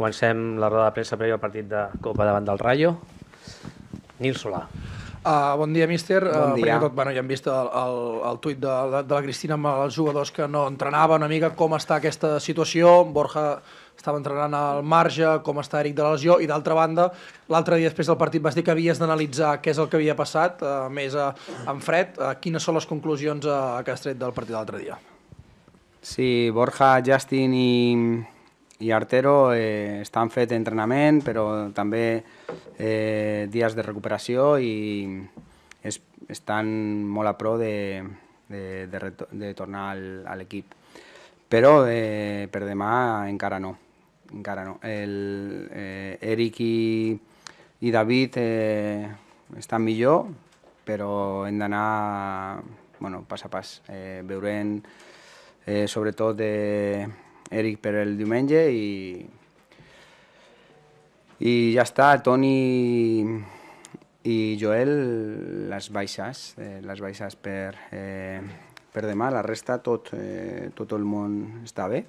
Comencem la roda de premsa prèvia al partit de Copa davant del Rayo. Nil Solà. Uh, bon dia, míster. Bon ah, dia. Uh, primer tot, bueno, ja hem vist el, el, el tuit de, de, de la Cristina amb els jugadors que no entrenaven una mica, com està aquesta situació. Borja estava entrenant al marge, com està Eric de la lesió, i d'altra banda, l'altre dia després del partit vas dir que havies d'analitzar què és el que havia passat, uh, més uh, en fred, uh, quines són les conclusions uh, que has tret del partit d'altre l'altre dia? Sí, Borja, Justin i, i Artero eh, estan fet entrenament, però també eh, dies de recuperació i es, estan molt a prop de, de, de, de tornar al, a l'equip. Però eh, per demà encara no. Encara no. El, eh, Eric i, i David eh, estan millor, però hem d'anar bueno, pas a pas. Eh, veurem eh, sobretot de, Eric per el diumenge i... I ja està, Toni i Joel, les baixes, eh, les baixes per, eh, per demà, la resta tot, eh, tot el món està bé.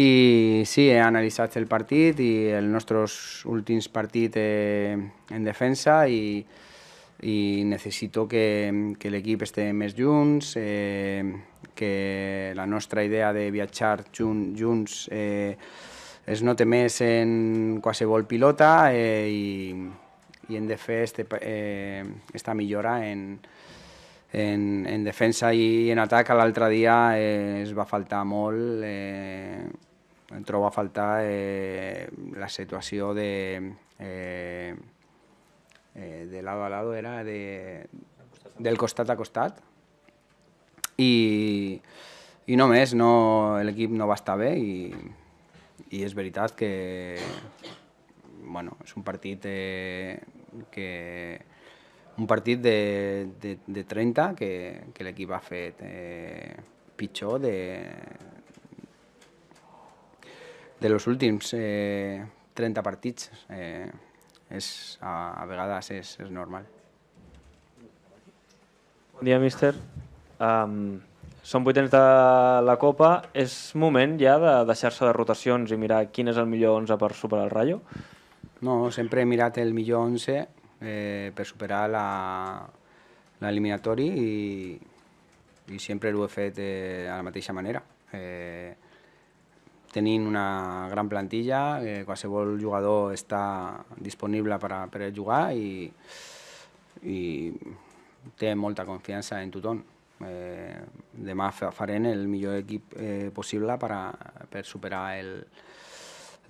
I sí, he analitzat el partit i els nostres últims partits eh, en defensa i, i necessito que, que l'equip esté més junts, eh, que la nostra idea de viatjar jun, junts eh, es note més en qualsevol pilota eh, i, i hem de fer este, eh, esta millora en, en, en defensa i en atac. L'altre dia eh, es va faltar molt, eh, trobo a faltar eh, la situació de... Eh, eh, de lado a lado, era de, del costat a costat. I, i no no, l'equip no va estar bé i, i és veritat que bueno, és un partit eh, que un partit de, de, de 30 que, que l'equip ha fet eh, pitjor de, de los últims eh, 30 partits. Eh, és, a, a vegades és, és normal. Bon dia, míster. Um, són anys de la Copa. És moment ja de deixar-se de rotacions i mirar quin és el millor 11 per superar el Rayo? No, sempre he mirat el millor 11 eh, per superar l'eliminatori i, i sempre ho he fet eh, de la mateixa manera. Eh, tenint una gran plantilla, eh, qualsevol jugador està disponible per, a, per a jugar i, i té molta confiança en tothom. Eh, demà farem el millor equip eh, possible per, a, per superar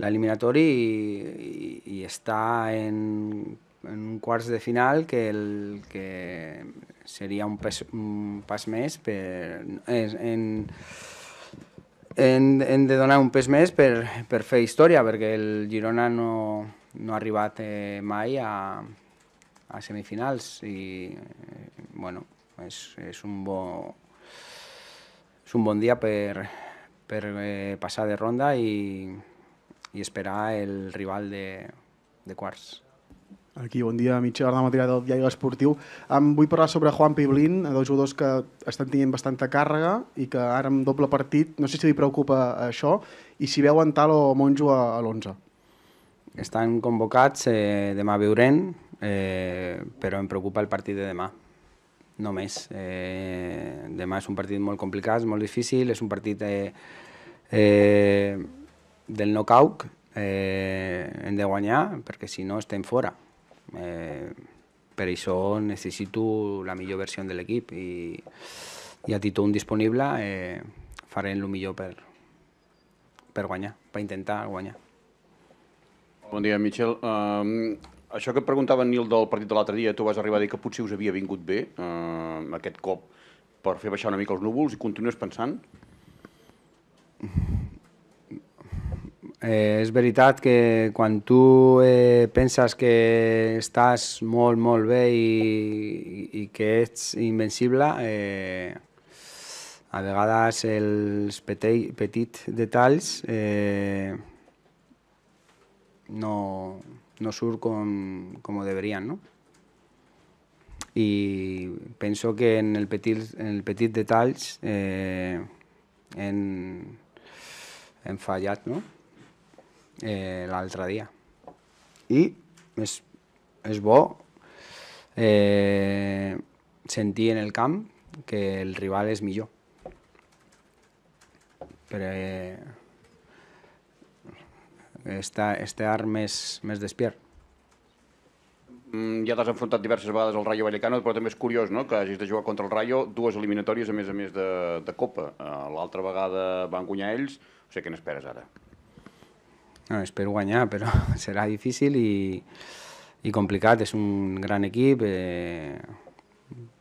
l'eliminatori i, i, i estar en, en un quarts de final que, el, que seria un pas, un pas més per, en, en hem, hem de donar un pes més per, per fer història, perquè el Girona no, no ha arribat eh, mai a, a semifinals i eh, bueno, és, és, un bo, és un bon dia per, per eh, passar de ronda i, i esperar el rival de, de quarts. Aquí, bon dia, mitja hora de material del diari esportiu. Em vull parlar sobre Juan Piblin, eh, dos jugadors que estan tenint bastanta càrrega i que ara amb doble partit, no sé si li preocupa eh, això, i si veuen tal o Monjo a, a l'11. Estan convocats, eh, demà veurem, eh, però em preocupa el partit de demà, només. Eh, demà és un partit molt complicat, molt difícil, és un partit eh, eh, del knockout, eh, hem de guanyar, perquè si no estem fora Eh, per això necessito la millor versió de l'equip i, i a títol disponible eh, farem el millor per, per guanyar, per intentar guanyar. Bon dia, Michel. Um, això que et preguntava Nil del partit de l'altre dia, tu vas arribar a dir que potser us havia vingut bé uh, aquest cop per fer baixar una mica els núvols i continues pensant? eh, és veritat que quan tu eh, penses que estàs molt, molt bé i, i que ets invencible, eh, a vegades els petei, petits detalls eh, no, no surt com, com deberien, no? I penso que en el petit, en el petit detalls eh, hem, hem fallat, no? eh, l'altre dia. I és, és bo eh, sentir en el camp que el rival és millor. Però eh, estar, estar més, més despiert. Mm, ja t'has enfrontat diverses vegades al Rayo Vallecano, però també és curiós no? que hagis de jugar contra el Rayo dues eliminatòries a més a més de, de Copa. Eh, l'altra vegada van guanyar ells, o sigui, què n'esperes ara? No, espero guanyar, però serà difícil i, i complicat. És un gran equip, eh,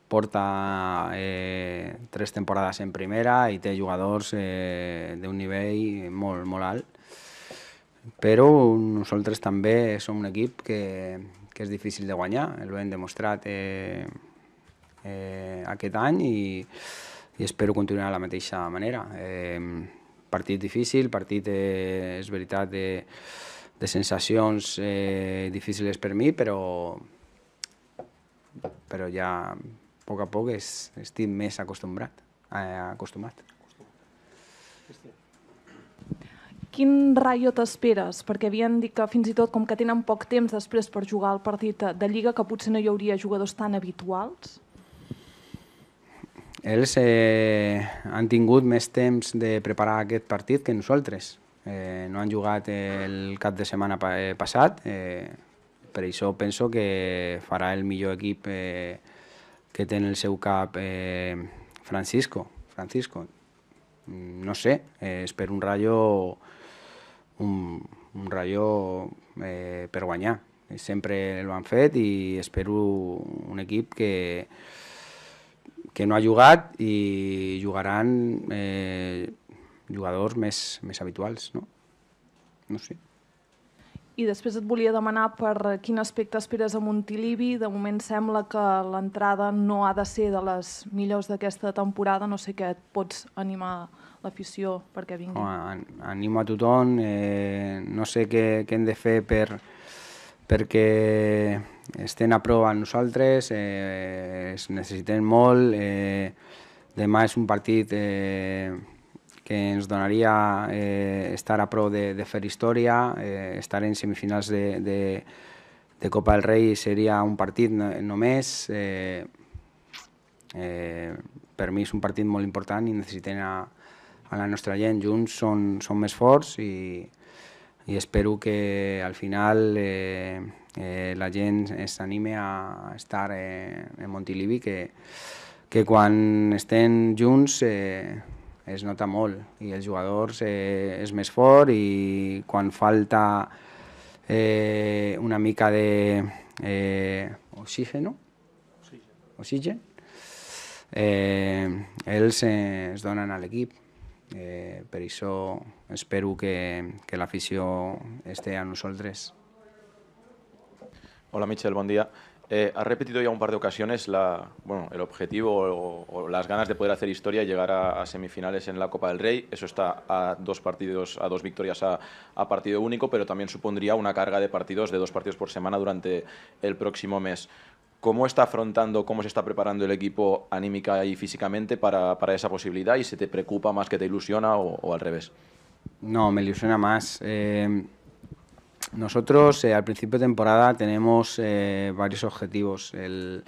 porta eh, tres temporades en primera i té jugadors eh, d'un nivell molt, molt alt. Però nosaltres també som un equip que, que és difícil de guanyar, ho hem demostrat eh, eh, aquest any i, i espero continuar de la mateixa manera. Eh, partit difícil, partit, eh, és veritat, de, de sensacions eh, difícils per mi, però, però ja a poc a poc es, estic més acostumbrat. Eh, acostumat. Quin raio t'esperes? Perquè havien dit que fins i tot com que tenen poc temps després per jugar al partit de Lliga que potser no hi hauria jugadors tan habituals ells eh, han tingut més temps de preparar aquest partit que nosaltres. Eh, no han jugat el cap de setmana pa, eh, passat, eh, per això penso que farà el millor equip eh, que té en el seu cap eh, Francisco. Francisco, mm, no sé, eh, espero un ratllo, un, un ratllo eh, per guanyar. Sempre l'han fet i espero un equip que, que no ha jugat i jugaran eh, jugadors més, més habituals, no? No sé. I després et volia demanar per quin aspecte esperes a Montilivi. De moment sembla que l'entrada no ha de ser de les millors d'aquesta temporada. No sé què et pots animar l'afició perquè vingui. Home, animo a tothom. Eh, no sé què, què hem de fer per, perquè estem a prova amb nosaltres, eh, es necessitem molt, eh, demà és un partit eh, que ens donaria eh, estar a prou de, de fer història, eh, estar en semifinals de, de, de Copa del Rei seria un partit només. Eh, eh, per mi és un partit molt important i necessitem a, a la nostra gent junts, són, són més forts i, i espero que al final eh, eh, la gent s'anime a estar eh, en Montilivi, que, que quan estem junts eh, es nota molt i els jugadors eh, és més fort i quan falta eh, una mica de eh, oxígeno, oxigen, eh, ells eh, es donen a l'equip eh, per espero que, que l'afició esté a nosaltres. Hola Michel, buen día. Eh, ha repetido ya un par de ocasiones la, bueno, el objetivo o, las ganas de poder hacer historia y llegar a, semifinales en la Copa del Rey. Eso está a dos partidos, a dos victorias a, a, partido único, pero también supondría una carga de partidos de dos partidos por semana durante el próximo mes. ¿Cómo está afrontando, cómo se está preparando el equipo anímica y físicamente para, para esa posibilidad? ¿Y se te preocupa más que te ilusiona o, al revés? No, me ilusiona más. Eh, nosotros eh, al principio de temporada tenemos eh, varios objetivos. El,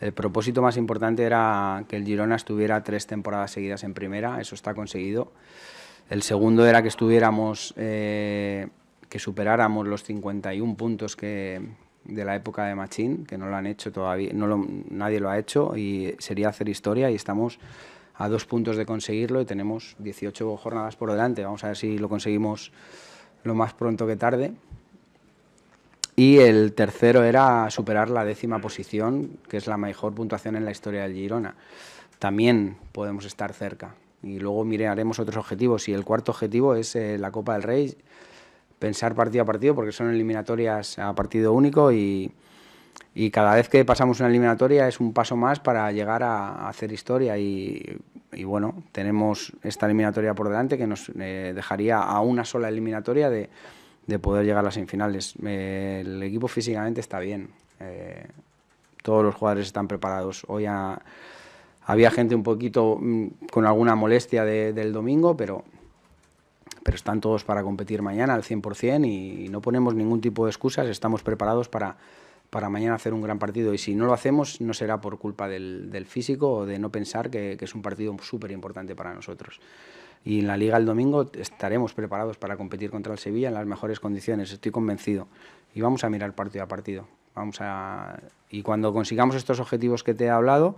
el, propósito más importante era que el Girona estuviera tres temporadas seguidas en primera, eso está conseguido. El segundo era que estuviéramos, que superáramos los 51 puntos que, de la época de Machín, que no lo han hecho todavía, no nadie lo ha hecho y sería hacer historia y estamos a dos puntos de conseguirlo y tenemos 18 jornadas por delante. Vamos a ver si lo conseguimos lo más pronto que tarde. Y el tercero era superar la décima mm. posición, que es la mejor puntuación en la historia del Girona. También podemos estar cerca. Y luego miraremos otros objetivos. Y el cuarto objetivo es eh, la Copa del Rey pensar partido a partido porque son eliminatorias a partido único y, cada vez que pasamos una eliminatoria es un paso más para llegar a, hacer historia y, bueno, tenemos esta eliminatoria por delante que nos eh, dejaría a una sola eliminatoria de, poder llegar a las semifinales. Eh, el equipo físicamente está bien, eh, todos los jugadores están preparados. Hoy había gente un poquito mm, con alguna molestia del domingo, pero pero están todos para competir mañana al 100% y no ponemos ningún tipo de excusas, estamos preparados para, para mañana hacer un gran partido y si no lo hacemos no será por culpa del, físico o de no pensar que, que es un partido súper importante para nosotros. Y en la liga el domingo estaremos preparados para competir contra el Sevilla en las mejores condiciones, estoy convencido. Y vamos a mirar partido a partido. Vamos a... Y cuando consigamos estos objetivos que te he hablado,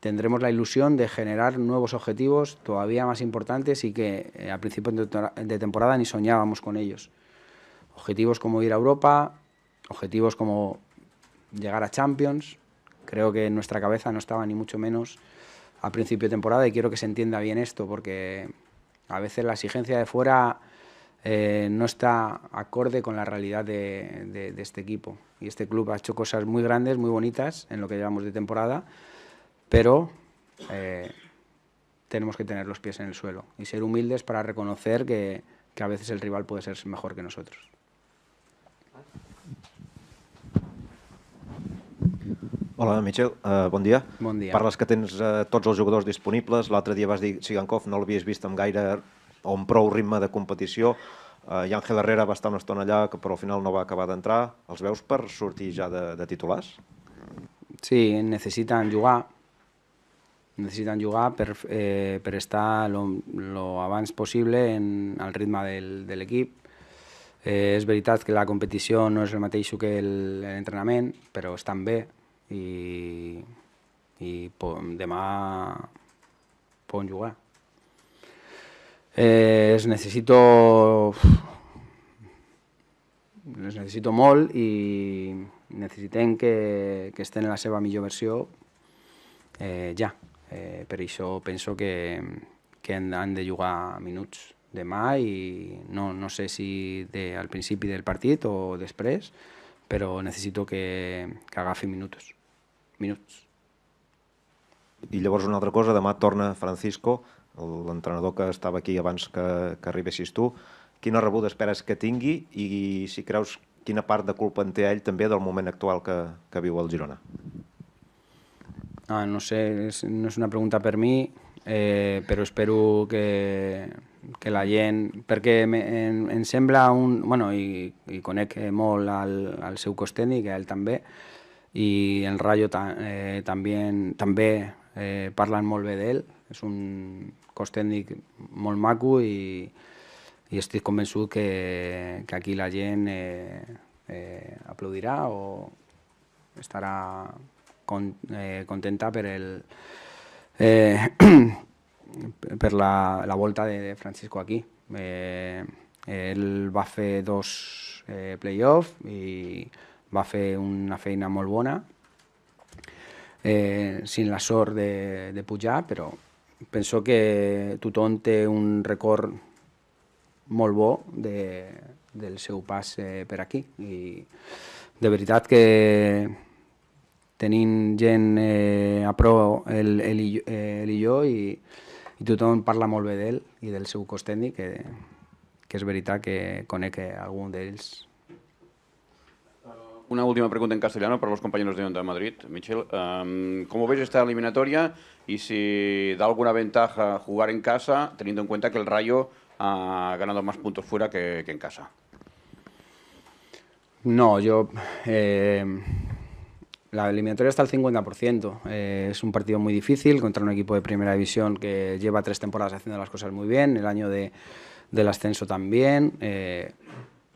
tendremos la ilusión de generar nuevos objetivos todavía más importantes y que eh, a principio de temporada ni soñábamos con ellos. Objetivos como ir a Europa, objetivos como llegar a Champions. Creo que en nuestra cabeza no estaba ni mucho menos a principio de temporada y quiero que se entienda bien esto porque a veces la exigencia de fuera eh, no está acorde con la realidad de este equipo. Y este club ha hecho cosas muy grandes, muy bonitas en lo que llevamos de temporada pero eh, tenemos que tener los pies en el suelo y ser humildes para reconocer que, que a veces el rival puede ser mejor que nosotros. Hola, Michel, uh, bon dia. Bon dia. Parles que tens uh, tots els jugadors disponibles. L'altre dia vas dir Sigankov, no l'havies vist amb gaire o amb prou ritme de competició. Uh, I Ángel Herrera va estar una estona allà, que però al final no va acabar d'entrar. Els veus per sortir ja de, de titulars? Sí, necessiten jugar necessiten jugar per, eh, per estar el abans possible en, al ritme del, de l'equip. Eh, és veritat que la competició no és el mateix que l'entrenament, però estan bé i, i po, demà poden jugar. Eh, es necessito... Les necessito molt i necessitem que, que estén en la seva millor versió eh, ja. Eh, per això penso que, que han de jugar minuts demà i no, no sé si de, al principi del partit o després, però necessito que, que agafi minuts. minuts. I llavors una altra cosa, demà torna Francisco, l'entrenador que estava aquí abans que, que arribessis tu. Quina rebuda esperes que tingui i si creus quina part de culpa en té ell també del moment actual que, que viu el Girona? Ah, no sé, és, no és una pregunta per mi, eh, però espero que, que la gent... Perquè me, em, em sembla un... Bueno, i, i conec eh, molt al, al seu cos tècnic, ell també, i el Rayo ta, eh, també, també eh, parlen molt bé d'ell, és un cos tècnic molt maco i, i estic convençut que, que aquí la gent eh, eh, aplaudirà o estarà con, eh, contenta per, el, eh, per la, la volta de Francisco aquí. Eh, ell va fer dos eh, play-off i va fer una feina molt bona, eh, sin la sort de, de pujar, però penso que tothom té un record molt bo de, del seu pas eh, per aquí. I de veritat que tenim gent eh, a pro el, el, yo, y el i jo parla molt bé d'ell i del seu cos que, que és veritat que conec algun ellos. Una última pregunta en castellano para los compañeros de Onda Madrid. Michel, ehm, ¿cómo ves esta eliminatoria y si da alguna ventaja jugar en casa, teniendo en cuenta que el Rayo ha ganado más puntos fuera que, en casa? No, yo la eliminatoria está al 50%. Eh, es un partido muy difícil contra un equipo de primera división que lleva tres temporadas haciendo las cosas muy bien, el año de, del ascenso también. Eh,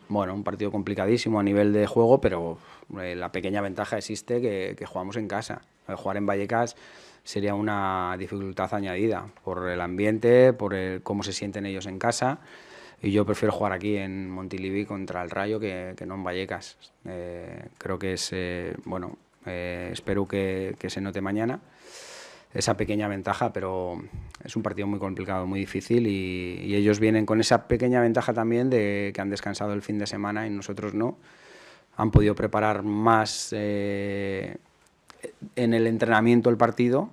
bueno, un partido complicadísimo a nivel de juego, pero eh, la pequeña ventaja existe que, que jugamos en casa. Jugar en Vallecas sería una dificultad añadida por el ambiente, por el, cómo se sienten ellos en casa. Y yo prefiero jugar aquí en Montilivi contra el Rayo que, que no en Vallecas. creo que es, bueno, eh, espero que, se note mañana esa pequeña ventaja, pero es un partido muy complicado, muy difícil y, ellos vienen con esa pequeña ventaja también de que han descansado el fin de semana y nosotros no. Han podido preparar más eh, en el entrenamiento el partido.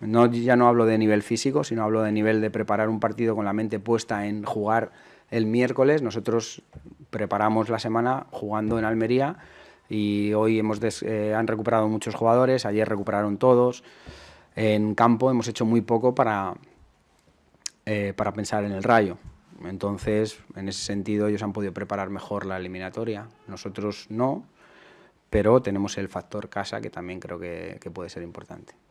No, ya no hablo de nivel físico, sino hablo de nivel de preparar un partido con la mente puesta en jugar el miércoles. Nosotros preparamos la semana jugando en Almería y hoy hemos eh, han recuperado muchos jugadores, ayer recuperaron todos. En campo hemos hecho muy poco para, eh, para pensar en el rayo. Entonces, en ese sentido, ellos han podido preparar mejor la eliminatoria. Nosotros no, pero tenemos el factor casa que también creo que puede ser importante.